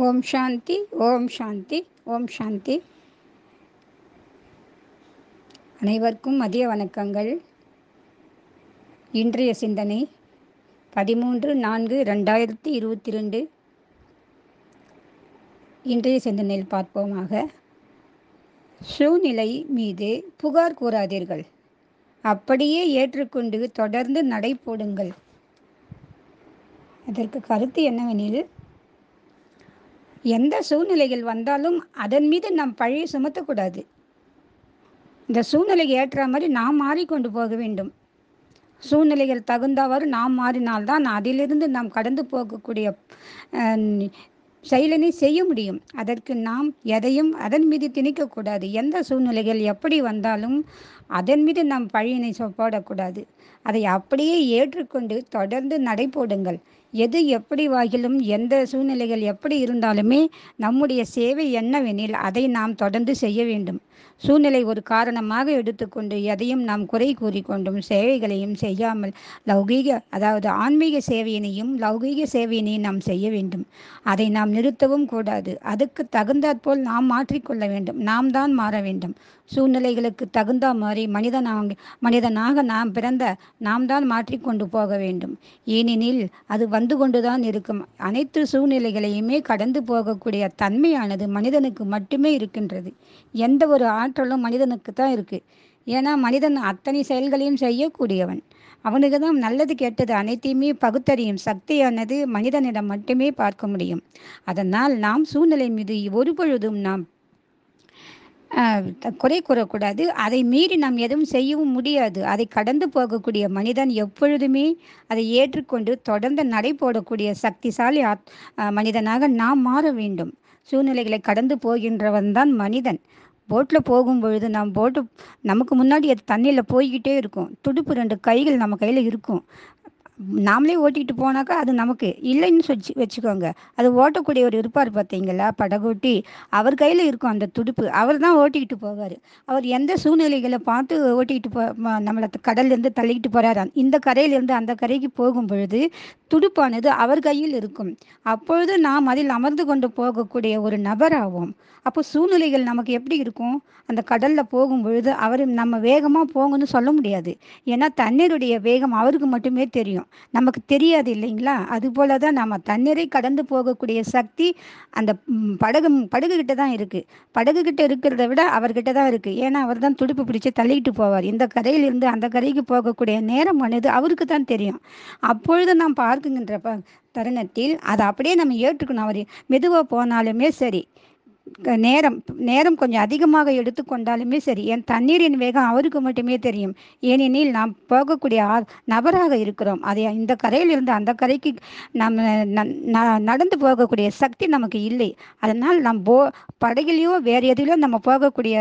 ஓம் சாந்தி ஓம் சாந்தி ஓம் சாந்தி அனைவருக்கும் மதிய வணக்கங்கள் இன்றைய சிந்தனை பதிமூன்று நான்கு ரெண்டாயிரத்தி இருபத்தி ரெண்டு இன்றைய சிந்தனையில் பார்ப்போமாக சூழ்நிலை மீது புகார் கூறாதீர்கள் அப்படியே ஏற்றுக்கொண்டு தொடர்ந்து நடை போடுங்கள் அதற்கு கருத்து என்னவெனில் எந்த சூழ்நிலைகள் வந்தாலும் அதன் மீது நாம் பழைய சுமத்தக்கூடாது இந்த சூழ்நிலைக்கு ஏற்ற மாதிரி நாம் மாறிக்கொண்டு போக வேண்டும் சூழ்நிலைகள் தகுந்தவாறு நாம் மாறினால்தான் அதிலிருந்து நாம் கடந்து போகக்கூடிய செயலினை செய்ய முடியும் அதற்கு நாம் எதையும் அதன் மீது திணிக்கக்கூடாது எந்த சூழ்நிலைகள் எப்படி வந்தாலும் அதன் மீது நாம் பழியினை போடக்கூடாது அதை அப்படியே ஏற்றுக்கொண்டு தொடர்ந்து நடைபோடுங்கள் எது எப்படி வாகிலும் எந்த சூழ்நிலைகள் எப்படி இருந்தாலுமே நம்முடைய சேவை என்னவெனில் அதை நாம் தொடர்ந்து செய்ய வேண்டும் சூழ்நிலை ஒரு காரணமாக எடுத்துக்கொண்டு எதையும் நாம் குறை கூறிக்கொண்டும் சேவைகளையும் செய்யாமல் லௌகீக அதாவது ஆன்மீக சேவையினையும் லௌகீக சேவையினையும் நாம் செய்ய வேண்டும் அதை நாம் நிறுத்தவும் கூடாது அதுக்கு தகுந்தாற்போல் நாம் மாற்றிக்கொள்ள வேண்டும் நாம் தான் மாற வேண்டும் சூழ்நிலைகளுக்கு தகுந்த மாதிரி மனிதனாக மனிதனாக நாம் பிறந்த நாம் தான் மாற்றிக்கொண்டு போக வேண்டும் ஏனெனில் அது வந்து கொண்டுதான் இருக்கும் அனைத்து சூழ்நிலைகளையுமே கடந்து போகக்கூடிய தன்மையானது மனிதனுக்கு மட்டுமே இருக்கின்றது எந்த ஒரு ஆற்றலும் மனிதனுக்கு தான் இருக்குது ஏன்னா மனிதன் அத்தனை செயல்களையும் செய்யக்கூடியவன் அவனுக்கு தான் நல்லது கெட்டது அனைத்தையுமே பகுத்தறியும் சக்தியானது மனிதனிடம் மட்டுமே பார்க்க முடியும் அதனால் நாம் சூழ்நிலை மீது ஒரு பொழுதும் நாம் குறை கூறக்கூடாது அதை மீறி நாம் எதுவும் செய்யவும் முடியாது அதை கடந்து போகக்கூடிய மனிதன் எப்பொழுதுமே அதை ஏற்றுக்கொண்டு தொடர்ந்து நடை போடக்கூடிய சக்திசாலி மனிதனாக நாம் மாற வேண்டும் சூழ்நிலைகளை கடந்து போகின்றவன் தான் மனிதன் போட்டில் போகும்பொழுது நாம் போட்டு நமக்கு முன்னாடி அது தண்ணியில் போய்கிட்டே இருக்கும் துடுப்பு ரெண்டு கைகள் நம்ம கையில் இருக்கும் நாமளே ஓட்டிகிட்டு போனாக்கா அது நமக்கு இல்லைன்னு சொல்லி வச்சுக்கோங்க அது ஓட்டக்கூடிய ஒரு இருப்பார் பார்த்தீங்களா படகோட்டி அவர் கையில் இருக்கும் அந்த துடுப்பு அவர் தான் ஓட்டிக்கிட்டு போவார் அவர் எந்த சூழ்நிலைகளை பார்த்து ஓட்டிக்கிட்டு போ நம்மளை கடல்லேருந்து தள்ளிக்கிட்டு போகிறார் இந்த கரையிலேருந்து அந்த கரைக்கு போகும் பொழுது துடுப்பானது அவர் கையில் இருக்கும் அப்பொழுது நாம் அதில் அமர்ந்து கொண்டு போகக்கூடிய ஒரு நபராகும் அப்போ சூழ்நிலைகள் நமக்கு எப்படி இருக்கும் அந்த கடலில் போகும் பொழுது அவர் நம்ம வேகமாக போங்கன்னு சொல்ல முடியாது ஏன்னா தண்ணீருடைய வேகம் அவருக்கு மட்டுமே தெரியும் தெரியும் நமக்கு தெரியாது இல்லைங்களா அதுபோல தான் நம்ம தண்ணீரை கடந்து போகக்கூடிய சக்தி அந்த படகு படகு கிட்ட தான் இருக்குது கிட்ட இருக்கிறத விட அவர்கிட்ட தான் இருக்குது ஏன்னா அவர் தான் துடுப்பு பிடிச்சி தள்ளிக்கிட்டு போவார் இந்த கரையிலிருந்து அந்த கரைக்கு போகக்கூடிய நேரம் ஆனது அவருக்கு தான் தெரியும் அப்பொழுது நாம் பார்க்குகின்ற தருணத்தில் அதை அப்படியே நம்ம ஏற்றுக்கணும் அவர் மெதுவாக போனாலுமே சரி நேரம் நேரம் கொஞ்சம் அதிகமாக எடுத்துக்கொண்டாலுமே சரி என் தண்ணீரின் வேகம் அவருக்கு மட்டுமே தெரியும் ஏனெனில் நாம் போகக்கூடிய நபராக இருக்கிறோம் அதை இந்த கரையிலிருந்து அந்த கரைக்கு நாம் நடந்து போகக்கூடிய சக்தி நமக்கு இல்லை அதனால் நாம் போ படகிலையோ வேறு எதிலையோ நம்ம போகக்கூடிய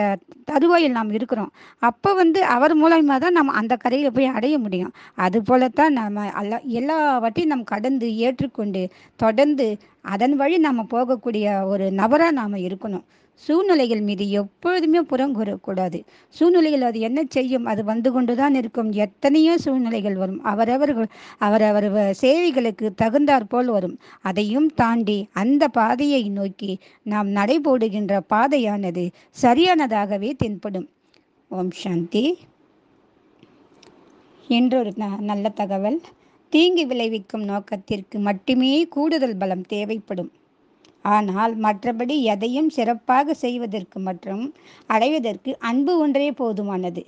தருவாயில் நாம் இருக்கிறோம் அப்போ வந்து அவர் மூலமாக தான் நம்ம அந்த கரையில் போய் அடைய முடியும் அதுபோல தான் நம்ம எல்லா எல்லாவற்றையும் நாம் கடந்து ஏற்றுக்கொண்டு தொடர்ந்து அதன் வழி நாம் போகக்கூடிய ஒரு நபராக நாம் இருக்கணும் சூழ்நிலைகள் மீது எப்பொழுதுமே புறம் கூறக்கூடாது சூழ்நிலைகள் அது என்ன செய்யும் அது வந்து கொண்டு தான் இருக்கும் எத்தனையோ சூழ்நிலைகள் வரும் அவரவர்கள் அவரவர் சேவைகளுக்கு தகுந்தாற் போல் வரும் அதையும் தாண்டி அந்த பாதையை நோக்கி நாம் நடைபோடுகின்ற பாதையானது சரியானதாகவே தென்படும் ஓம் சாந்தி என்றொரு நல்ல தகவல் தீங்கு விளைவிக்கும் நோக்கத்திற்கு மட்டுமே கூடுதல் பலம் தேவைப்படும் ஆனால் மற்றபடி எதையும் சிறப்பாக செய்வதற்கு மற்றும் அடைவதற்கு அன்பு ஒன்றே போதுமானது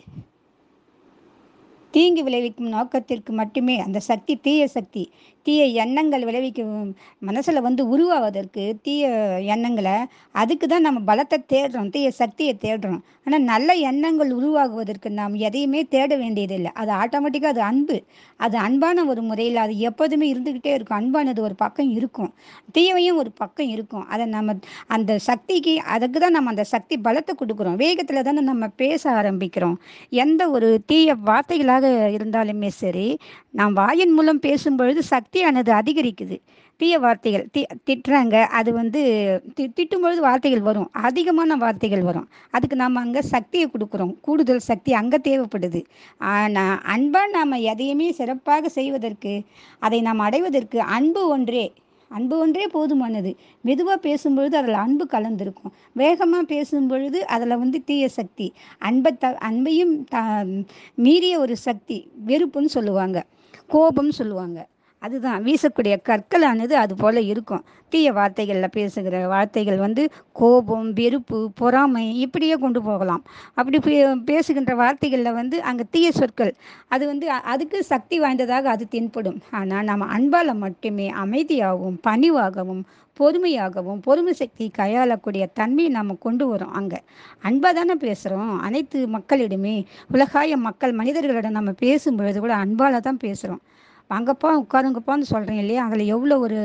தீங்கு விளைவிக்கும் நோக்கத்திற்கு மட்டுமே அந்த சக்தி தீய சக்தி தீய எண்ணங்கள் விளைவிக்கும் மனசில் வந்து உருவாவதற்கு தீய எண்ணங்களை அதுக்கு தான் நம்ம பலத்தை தேடுறோம் தீய சக்தியை தேடுறோம் ஆனால் நல்ல எண்ணங்கள் உருவாகுவதற்கு நாம் எதையுமே தேட வேண்டியதில்லை அது ஆட்டோமேட்டிக்காக அது அன்பு அது அன்பான ஒரு முறையில் அது எப்போதுமே இருந்துக்கிட்டே இருக்கும் அன்பானது ஒரு பக்கம் இருக்கும் தீயவையும் ஒரு பக்கம் இருக்கும் அதை நம்ம அந்த சக்திக்கு அதுக்கு தான் நம்ம அந்த சக்தி பலத்தை கொடுக்குறோம் வேகத்தில் தானே நம்ம பேச ஆரம்பிக்கிறோம் எந்த ஒரு தீய வார்த்தைகளாக இருந்தாலுமே சரி நாம் வாயின் மூலம் பேசும்பொழுது சக்தியானது அதிகரிக்குது தீய வார்த்தைகள் தி திட்டுறாங்க அது வந்து தி திட்டும் பொழுது வார்த்தைகள் வரும் அதிகமான வார்த்தைகள் வரும் அதுக்கு நாம் அங்கே சக்தியை கொடுக்குறோம் கூடுதல் சக்தி அங்கே தேவைப்படுது ஆனால் அன்பாக நாம் எதையுமே சிறப்பாக செய்வதற்கு அதை நாம் அடைவதற்கு அன்பு ஒன்றே அன்பு ஒன்றே போதுமானது மெதுவாக பேசும்பொழுது அதில் அன்பு கலந்துருக்கும் வேகமாக பேசும்பொழுது அதில் வந்து தீய சக்தி அன்பை த அன்பையும் த மீறிய ஒரு சக்தி வெறுப்புன்னு சொல்லுவாங்க கோபம் சொல்லுவாங்க அதுதான் வீசக்கூடிய கற்களானது அது போல இருக்கும் தீய வார்த்தைகளில் பேசுகிற வார்த்தைகள் வந்து கோபம் வெறுப்பு பொறாமை இப்படியே கொண்டு போகலாம் அப்படி பேசுகின்ற வார்த்தைகளில் வந்து அங்கே தீய சொற்கள் அது வந்து அதுக்கு சக்தி வாய்ந்ததாக அது தென்படும் ஆனால் நம்ம அன்பால் மட்டுமே அமைதியாகவும் பணிவாகவும் பொறுமையாகவும் பொறுமை சக்தி கையாளக்கூடிய தன்மையை நம்ம கொண்டு வரோம் அங்கே அன்பாக தானே பேசுகிறோம் அனைத்து மக்களிடமே உலகாய மக்கள் மனிதர்களிடம் நம்ம பேசும் பொழுது கூட அன்பால் தான் பேசுகிறோம் அங்கேப்பா உட்காருங்கப்பான்னு சொல்கிறேன் இல்லையா அதில் எவ்வளோ ஒரு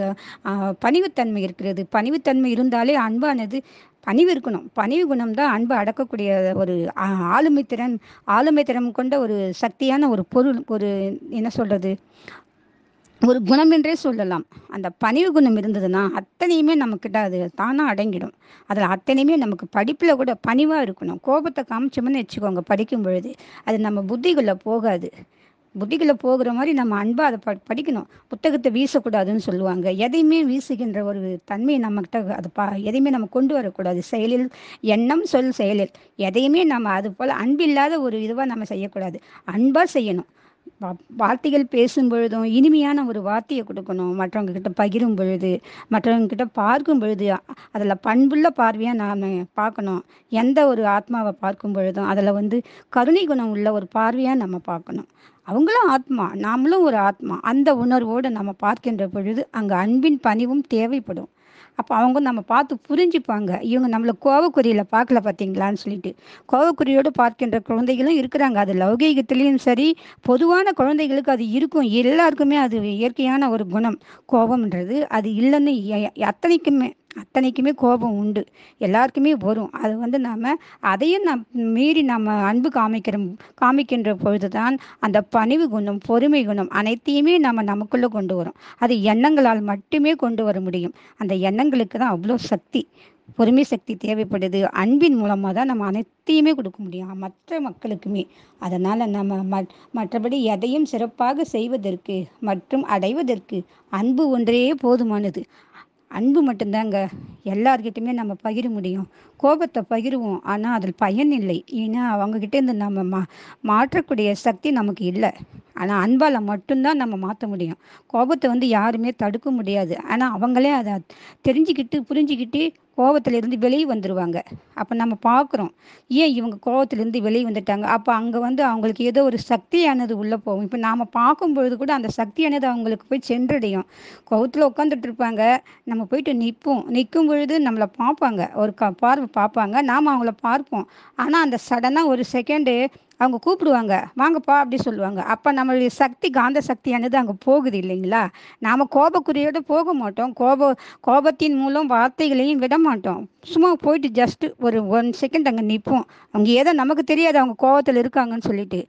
பணிவுத்தன்மை இருக்கிறது பணிவுத்தன்மை இருந்தாலே அன்பானது பணிவு இருக்கணும் பணிவு குணம் தான் அன்பு அடக்கக்கூடிய ஒரு ஆளுமை திறன் ஆளுமை திறன் கொண்ட ஒரு சக்தியான ஒரு பொருள் ஒரு என்ன சொல்கிறது ஒரு குணம் என்றே சொல்லலாம் அந்த பணிவு குணம் இருந்ததுன்னா அத்தனையுமே நம்மக்கிட்ட அது தானாக அடங்கிடும் அதில் அத்தனையுமே நமக்கு படிப்பில் கூட பணிவாக இருக்கணும் கோபத்தை காமிச்சோம்னு வச்சுக்கோங்க படிக்கும் பொழுது அது நம்ம புத்திக்குள்ளே போகாது புத்திக்குள்ளே போகிற மாதிரி நம்ம அன்பாக அதை ப படிக்கணும் புத்தகத்தை வீசக்கூடாதுன்னு சொல்லுவாங்க எதையுமே வீசுகின்ற ஒரு தன்மையை நம்மகிட்ட அதை பா எதையுமே நம்ம கொண்டு வரக்கூடாது செயலில் எண்ணம் சொல் செயலில் எதையுமே நம்ம அது போல் அன்பில்லாத ஒரு இதுவாக நம்ம செய்யக்கூடாது அன்பாக செய்யணும் வார்த்தைகள் பேசும் பொழுதும் இனிமையான ஒரு வார்த்தையை கொடுக்கணும் மற்றவங்க கிட்ட பகிரும் பொழுது மற்றவங்க கிட்ட பார்க்கும் பொழுது அதில் பண்புள்ள பார்வையாக நாம் பார்க்கணும் எந்த ஒரு ஆத்மாவை பார்க்கும் பொழுதும் அதில் வந்து கருணை குணம் உள்ள ஒரு பார்வையாக நம்ம பார்க்கணும் அவங்களும் ஆத்மா நாமளும் ஒரு ஆத்மா அந்த உணர்வோடு நம்ம பார்க்கின்ற பொழுது அங்கே அன்பின் பணிவும் தேவைப்படும் அப்போ அவங்க நம்ம பார்த்து புரிஞ்சுப்பாங்க இவங்க நம்மளை கோவக்குறியில் பார்க்கல பார்த்தீங்களான்னு சொல்லிட்டு கோவக்குறியோடு பார்க்கின்ற குழந்தைகளும் இருக்கிறாங்க அது லௌகீகத்திலையும் சரி பொதுவான குழந்தைகளுக்கு அது இருக்கும் எல்லாருக்குமே அது இயற்கையான ஒரு குணம் கோபம்ன்றது அது இல்லைன்னு அத்தனைக்குமே அத்தனைக்குமே கோபம் உண்டு எல்லாருக்குமே வரும் அது வந்து நாம் அதையும் நம் மீறி நம்ம அன்பு காமிக்கிற காமிக்கின்ற பொழுது தான் அந்த பணிவு குணம் பொறுமை குணம் அனைத்தையுமே நம்ம நமக்குள்ளே கொண்டு வரும் அது எண்ணங்களால் மட்டுமே கொண்டு வர முடியும் அந்த எண்ணங்களுக்கு தான் அவ்வளோ சக்தி பொறுமை சக்தி தேவைப்படுது அன்பின் மூலமாக தான் நம்ம அனைத்தையுமே கொடுக்க முடியும் மற்ற மக்களுக்குமே அதனால் நம்ம மற்றபடி எதையும் சிறப்பாக செய்வதற்கு மற்றும் அடைவதற்கு அன்பு ஒன்றே போதுமானது அன்பு மட்டும்தாங்க எல்லார்கிட்டையுமே நம்ம பகிர முடியும் கோபத்தை பகிருவோம் ஆனால் அதில் பயன் இல்லை ஏன்னா அவங்கக்கிட்டேருந்து இருந்து நம்ம மா மாற்றக்கூடிய சக்தி நமக்கு இல்லை ஆனால் அன்பால் மட்டும்தான் நம்ம மாற்ற முடியும் கோபத்தை வந்து யாருமே தடுக்க முடியாது ஆனால் அவங்களே அதை தெரிஞ்சுக்கிட்டு புரிஞ்சுக்கிட்டு கோபத்திலிருந்து வெளியே வந்துடுவாங்க அப்போ நம்ம பார்க்குறோம் ஏன் இவங்க கோபத்திலேருந்து வெளியே வந்துட்டாங்க அப்போ அங்கே வந்து அவங்களுக்கு ஏதோ ஒரு சக்தியானது உள்ளே போகும் இப்போ நாம் பொழுது கூட அந்த சக்தியானது அவங்களுக்கு போய் சென்றடையும் கோபத்தில் உட்காந்துட்டு இருப்பாங்க நம்ம போயிட்டு நிற்போம் நிற்கும் பொழுது நம்மளை பார்ப்பாங்க ஒரு க பார்வை பார்ப்பாங்க நாம் அவங்கள பார்ப்போம் ஆனால் அந்த சடனாக ஒரு செகண்டு அவங்க கூப்பிடுவாங்க வாங்கப்பா அப்படி சொல்லுவாங்க அப்போ நம்மளுடைய சக்தி காந்த சக்தியானது அங்கே போகுது இல்லைங்களா நாம் கோபக்குறியோடு போக மாட்டோம் கோப கோபத்தின் மூலம் வார்த்தைகளையும் விட மாட்டோம் சும்மா போயிட்டு ஜஸ்ட்டு ஒரு ஒன் செகண்ட் அங்கே நிற்போம் அவங்க ஏதோ நமக்கு தெரியாது அவங்க கோவத்தில் இருக்காங்கன்னு சொல்லிட்டு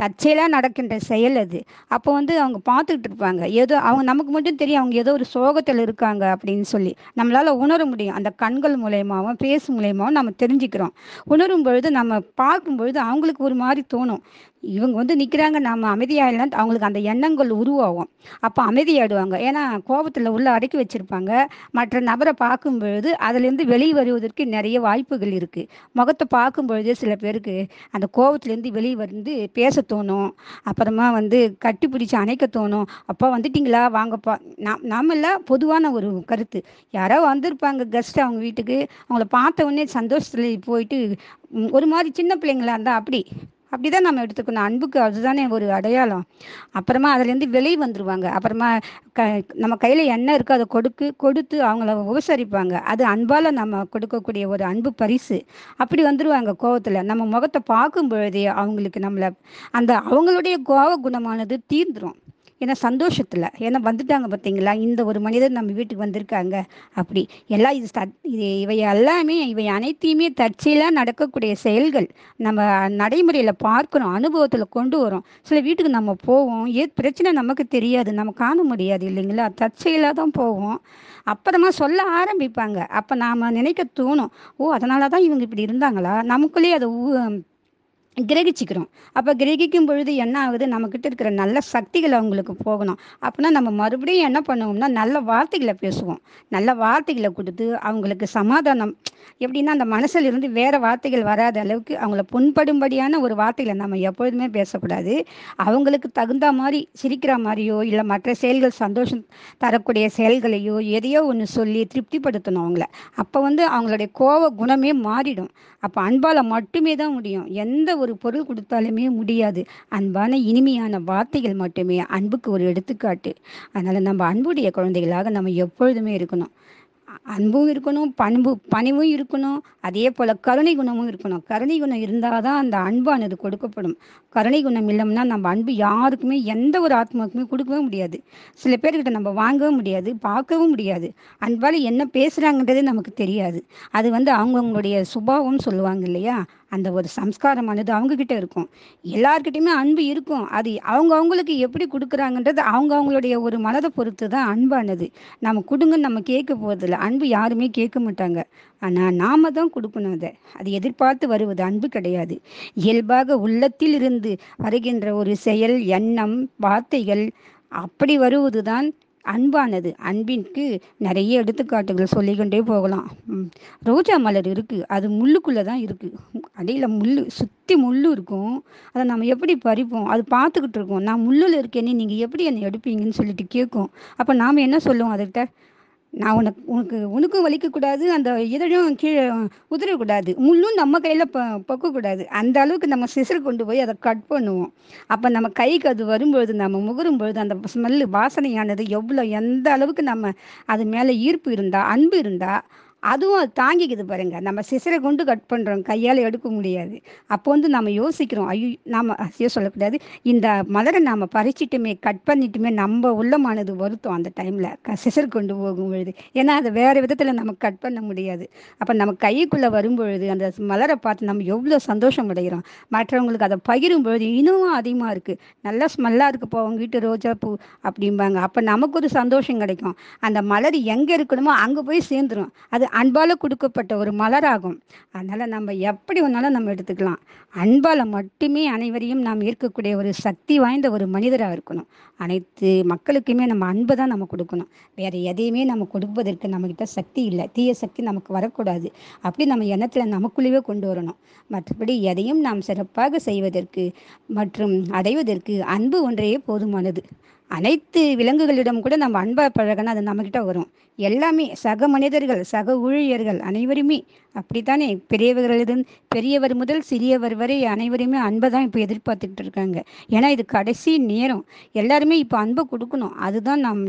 தற்செயலாக நடக்கின்ற செயல் அது அப்போ வந்து அவங்க பார்த்துக்கிட்டு இருப்பாங்க ஏதோ அவங்க நமக்கு மட்டும் தெரியும் அவங்க ஏதோ ஒரு சோகத்தில் இருக்காங்க அப்படின்னு சொல்லி நம்மளால் உணர முடியும் அந்த கண்கள் மூலயமாவும் பேசு மூலயமாவும் நம்ம தெரிஞ்சுக்கிறோம் உணரும் பொழுது நம்ம பார்க்கும் பொழுது அவங்களுக்கு ஒரு மாதிரி தோணும் இவங்க வந்து நிற்கிறாங்க நம்ம அமைதியாகலாம் அவங்களுக்கு அந்த எண்ணங்கள் உருவாகும் அப்போ அமைதியாயிடுவாங்க ஏன்னா கோபத்தில் உள்ள அடக்கி வச்சுருப்பாங்க மற்ற நபரை பார்க்கும் பொழுது அதுலேருந்து வெளியே வருவதற்கு நிறைய வாய்ப்புகள் இருக்குது முகத்தை பார்க்கும் பொழுதே சில பேருக்கு அந்த கோபத்துலேருந்து வெளியே வந்து பேச தோணும் அப்புறமா வந்து கட்டிப்பிடிச்சு அணைக்க தோணும் அப்போ வந்துட்டிங்களா வாங்கப்பா நாம் நம்மள பொதுவான ஒரு கருத்து யாரோ வந்திருப்பாங்க கெஸ்ட் அவங்க வீட்டுக்கு அவங்கள பார்த்த உடனே சந்தோஷத்தில் போயிட்டு ஒரு மாதிரி சின்ன பிள்ளைங்களா இருந்தால் அப்படி அப்படிதான் நம்ம எடுத்துக்கணும் அன்புக்கு அதுதானே ஒரு அடையாளம் அப்புறமா அதுலேருந்து விலை வந்துடுவாங்க அப்புறமா க நம்ம கையில் என்ன இருக்கோ அதை கொடுக்கு கொடுத்து அவங்கள உபசரிப்பாங்க அது அன்பால் நம்ம கொடுக்கக்கூடிய ஒரு அன்பு பரிசு அப்படி வந்துடுவாங்க கோவத்தில் நம்ம முகத்தை பார்க்கும் பொழுதே அவங்களுக்கு நம்மளை அந்த அவங்களுடைய கோவ குணமானது தீர்ந்துடும் ஏன்னா சந்தோஷத்தில் ஏன்னா வந்துட்டாங்க பார்த்தீங்களா இந்த ஒரு மனிதர் நம்ம வீட்டுக்கு வந்திருக்காங்க அப்படி எல்லாம் இது இது இவை எல்லாமே இவை அனைத்தையுமே தற்செயலாக நடக்கக்கூடிய செயல்கள் நம்ம நடைமுறையில் பார்க்குறோம் அனுபவத்தில் கொண்டு வரோம் சில வீட்டுக்கு நம்ம போவோம் ஏ பிரச்சனை நமக்கு தெரியாது நம்ம காண முடியாது இல்லைங்களா தற்செயலாக தான் போவோம் அப்புறமா சொல்ல ஆரம்பிப்பாங்க அப்போ நாம் நினைக்க தோணும் ஓ அதனால தான் இவங்க இப்படி இருந்தாங்களா நமக்குள்ளேயே அதை கிரகிச்சிக்கிறோம் அப்போ கிரகிக்கும் பொழுது என்ன ஆகுது நம்மக்கிட்ட இருக்கிற நல்ல சக்திகள் அவங்களுக்கு போகணும் அப்படின்னா நம்ம மறுபடியும் என்ன பண்ணுவோம்னா நல்ல வார்த்தைகளை பேசுவோம் நல்ல வார்த்தைகளை கொடுத்து அவங்களுக்கு சமாதானம் எப்படின்னா அந்த மனசிலிருந்து வேறு வார்த்தைகள் வராத அளவுக்கு அவங்கள புண்படும்படியான ஒரு வார்த்தைகளை நம்ம எப்பொழுதுமே பேசக்கூடாது அவங்களுக்கு தகுந்த மாதிரி சிரிக்கிற மாதிரியோ இல்லை மற்ற செயல்கள் சந்தோஷம் தரக்கூடிய செயல்களையோ எதையோ ஒன்று சொல்லி திருப்திப்படுத்தணும் அவங்கள அப்போ வந்து அவங்களுடைய கோவ குணமே மாறிடும் அப்போ அன்பால் மட்டுமே தான் முடியும் எந்த ஒரு பொருள் கொடுத்தாலுமே முடியாது அன்பான இனிமையான வார்த்தைகள் மட்டுமே அன்புக்கு ஒரு எடுத்துக்காட்டு அதனால் நம்ம அன்புடைய குழந்தைகளாக நம்ம எப்பொழுதுமே இருக்கணும் அன்பும் இருக்கணும் பண்பு பணிவும் இருக்கணும் அதே போல் கருணை குணமும் இருக்கணும் கருணை குணம் இருந்தால் தான் அந்த அன்பானது கொடுக்கப்படும் கருணை குணம் இல்லைம்னா நம்ம அன்பு யாருக்குமே எந்த ஒரு ஆத்மாவுக்குமே கொடுக்கவே முடியாது சில பேர்கிட்ட நம்ம வாங்கவும் முடியாது பார்க்கவும் முடியாது அன்பால் என்ன பேசுகிறாங்கன்றதே நமக்கு தெரியாது அது வந்து அவங்கவுங்களுடைய சுபாவம் சொல்லுவாங்க இல்லையா அந்த ஒரு சம்ஸ்காரமானது அவங்கக்கிட்ட இருக்கும் எல்லார்கிட்டையுமே அன்பு இருக்கும் அது அவங்க அவங்களுக்கு எப்படி கொடுக்குறாங்கன்றது அவங்க அவங்களுடைய ஒரு மனதை பொறுத்து தான் அன்பானது நம்ம கொடுங்கன்னு நம்ம கேட்க போகிறதில்ல அன்பு யாருமே கேட்க மாட்டாங்க ஆனால் நாம தான் கொடுக்கணும் அதை அது எதிர்பார்த்து வருவது அன்பு கிடையாது இயல்பாக உள்ளத்தில் இருந்து வருகின்ற ஒரு செயல் எண்ணம் வார்த்தைகள் அப்படி வருவது தான் அன்பானது அன்பின்க்கு நிறைய எடுத்துக்காட்டுகள் சொல்லிக்கொண்டே போகலாம் ரோஜா மலர் இருக்குது அது முள்ளுக்குள்ளே தான் இருக்குது அடியில் முள் சுற்றி முள் இருக்கும் அதை நம்ம எப்படி பறிப்போம் அது பார்த்துக்கிட்டு இருக்கோம் நான் முள்ளில் இருக்கேன்னு நீங்கள் எப்படி என்னை எடுப்பீங்கன்னு சொல்லிட்டு கேட்கும் அப்போ நாம் என்ன சொல்லுவோம் அதுகிட்ட நான் உனக்கு உனக்கு உனக்கும் வலிக்கக்கூடாது அந்த இதழும் கீழே உதிரக்கூடாது முள்ளும் நம்ம கையில் ப பொக்கக்கூடாது அந்த அளவுக்கு நம்ம சிசர் கொண்டு போய் அதை கட் பண்ணுவோம் அப்போ நம்ம கைக்கு அது வரும்பொழுது நம்ம முகரும் பொழுது அந்த ஸ்மெல்லு வாசனையானது எவ்வளோ எந்த அளவுக்கு நம்ம அது மேலே ஈர்ப்பு இருந்தால் அன்பு இருந்தால் அதுவும் தாங்கிக்குது பாருங்க நம்ம சிசரை கொண்டு கட் பண்ணுறோம் கையால் எடுக்க முடியாது அப்போ வந்து நம்ம யோசிக்கிறோம் ஐயோ நாம் ஐயோ சொல்லக்கூடாது இந்த மலரை நாம் பறிச்சிட்டுமே கட் பண்ணிட்டுமே நம்ம உள்ளமானது வருத்தம் அந்த டைமில் க சிசர் கொண்டு போகும் பொழுது ஏன்னா அதை வேறு விதத்தில் நமக்கு கட் பண்ண முடியாது அப்போ நம்ம கைக்குள்ளே வரும் பொழுது அந்த மலரை பார்த்து நம்ம எவ்வளோ சந்தோஷம் அடைகிறோம் மற்றவங்களுக்கு அதை பகிரும் பொழுது இன்னும் அதிகமாக இருக்குது நல்லா ஸ்மெல்லாக இருக்குது போவோம் வீட்டு ரோஜா பூ அப்படிம்பாங்க அப்போ நமக்கு ஒரு சந்தோஷம் கிடைக்கும் அந்த மலர் எங்கே இருக்கணுமோ அங்கே போய் சேர்ந்துடும் அது அன்பால் கொடுக்கப்பட்ட ஒரு மலராகும் அதனால் நம்ம எப்படி வேணாலும் நம்ம எடுத்துக்கலாம் அன்பால் மட்டுமே அனைவரையும் நாம் ஈர்க்கக்கூடிய ஒரு சக்தி வாய்ந்த ஒரு மனிதராக இருக்கணும் அனைத்து மக்களுக்குமே நம்ம அன்பு தான் நம்ம கொடுக்கணும் வேறு எதையுமே நம்ம கொடுப்பதற்கு நம்மக்கிட்ட சக்தி இல்லை தீய சக்தி நமக்கு வரக்கூடாது அப்படி நம்ம எண்ணத்தில் நமக்குள்ளேயே கொண்டு வரணும் மற்றபடி எதையும் நாம் சிறப்பாக செய்வதற்கு மற்றும் அடைவதற்கு அன்பு ஒன்றையே போதுமானது அனைத்து விலங்குகளிடம் கூட நம்ம அன்பாக பழகினா அது நம்மக்கிட்ட வரும் எல்லாமே சக மனிதர்கள் சக ஊழியர்கள் அனைவருமே அப்படித்தானே பெரியவர்கள் பெரியவர் முதல் சிறியவர் வரை அனைவருமே அன்பை தான் இப்போ எதிர்பார்த்துக்கிட்டு இருக்காங்க ஏன்னா இது கடைசி நேரம் எல்லாருமே இப்போ அன்பை கொடுக்கணும் அதுதான் நம்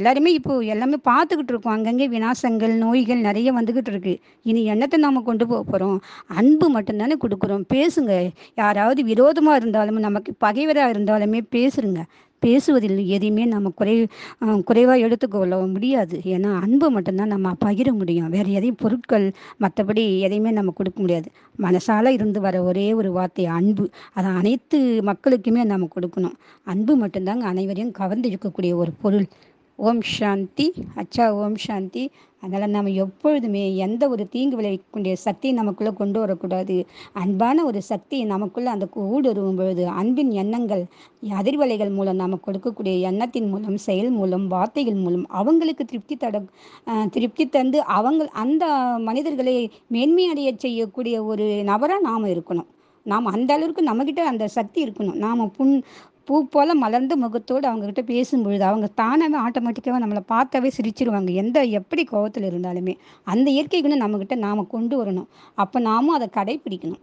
எல்லாருமே இப்போ எல்லாமே பார்த்துக்கிட்டு இருக்கோம் அங்கங்கே வினாசங்கள் நோய்கள் நிறைய வந்துக்கிட்டு இருக்கு இனி என்னத்தை நாம் கொண்டு போக போகிறோம் அன்பு மட்டும்தானே கொடுக்குறோம் பேசுங்க யாராவது விரோதமாக இருந்தாலும் நமக்கு பகைவராக இருந்தாலுமே பேசுருங்க பேசுவதில் எதையுமே நம்ம குறை குறைவாக எடுத்துக்கொள்ள முடியாது ஏன்னா அன்பு மட்டும்தான் நம்ம பகிர முடியும் வேறு எதையும் பொருட்கள் மற்றபடி எதையுமே நம்ம கொடுக்க முடியாது மனசால இருந்து வர ஒரே ஒரு வார்த்தை அன்பு அதை அனைத்து மக்களுக்குமே நம்ம கொடுக்கணும் அன்பு மட்டும்தாங்க அனைவரையும் கவர்ந்து இருக்கக்கூடிய ஒரு பொருள் ஓம் சாந்தி அச்சா ஓம் சாந்தி அதனால் நம்ம எப்பொழுதுமே எந்த ஒரு தீங்கு விளைவிக்கக்கூடிய சக்தியை நமக்குள்ளே கொண்டு வரக்கூடாது அன்பான ஒரு சக்தி நமக்குள்ளே அந்த ஊடுருவும் பொழுது அன்பின் எண்ணங்கள் அதிர்வலைகள் மூலம் நாம் கொடுக்கக்கூடிய எண்ணத்தின் மூலம் செயல் மூலம் வார்த்தைகள் மூலம் அவங்களுக்கு திருப்தி தட திருப்தி தந்து அவங்க அந்த மனிதர்களை மேன்மையடைய செய்யக்கூடிய ஒரு நபராக நாம் இருக்கணும் நாம் அந்த அளவுக்கு நம்மக்கிட்ட அந்த சக்தி இருக்கணும் நாம் புண் பூ போல் மலர்ந்து முகத்தோடு அவங்கக்கிட்ட பேசும்பொழுது அவங்க தானாகவே ஆட்டோமேட்டிக்காக நம்மளை பார்த்தாவே சிரிச்சிருவாங்க எந்த எப்படி கோபத்தில் இருந்தாலுமே அந்த இயற்கை குணம் நம்மக்கிட்ட நாம் கொண்டு வரணும் அப்போ நாமும் அதை கடைப்பிடிக்கணும்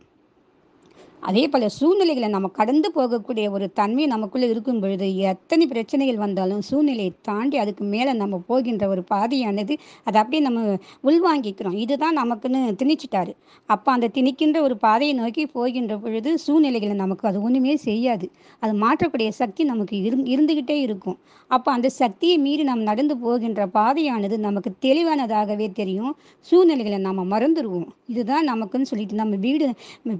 அதே போல சூழ்நிலைகளை நம்ம கடந்து போகக்கூடிய ஒரு தன்மை நமக்குள்ள இருக்கும் பொழுது எத்தனை பிரச்சனைகள் வந்தாலும் சூழ்நிலையை தாண்டி அதுக்கு மேலே நம்ம போகின்ற ஒரு பாதையானது அதை அப்படியே நம்ம உள்வாங்கிக்கிறோம் இதுதான் நமக்குன்னு திணிச்சிட்டாரு அப்போ அந்த திணிக்கின்ற ஒரு பாதையை நோக்கி போகின்ற பொழுது சூழ்நிலைகளை நமக்கு அது ஒன்றுமே செய்யாது அது மாற்றக்கூடிய சக்தி நமக்கு இரு இருந்துக்கிட்டே இருக்கும் அப்போ அந்த சக்தியை மீறி நாம் நடந்து போகின்ற பாதையானது நமக்கு தெளிவானதாகவே தெரியும் சூழ்நிலைகளை நம்ம மறந்துடுவோம் இதுதான் நமக்குன்னு சொல்லிட்டு நம்ம வீடு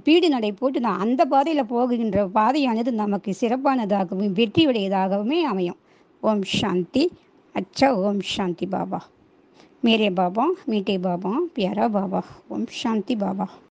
வீடு நடை போட்டு அந்த பாதையில் போகின்ற பாதையானது நமக்கு சிறப்பானதாகவும் வெற்றியுடையதாகவுமே அமையும் ஓம் சாந்தி அச்சா ஓம் சாந்தி பாபா மேரே பாபா மீட்டே பாபா பியாரா பாபா ஓம் சாந்தி பாபா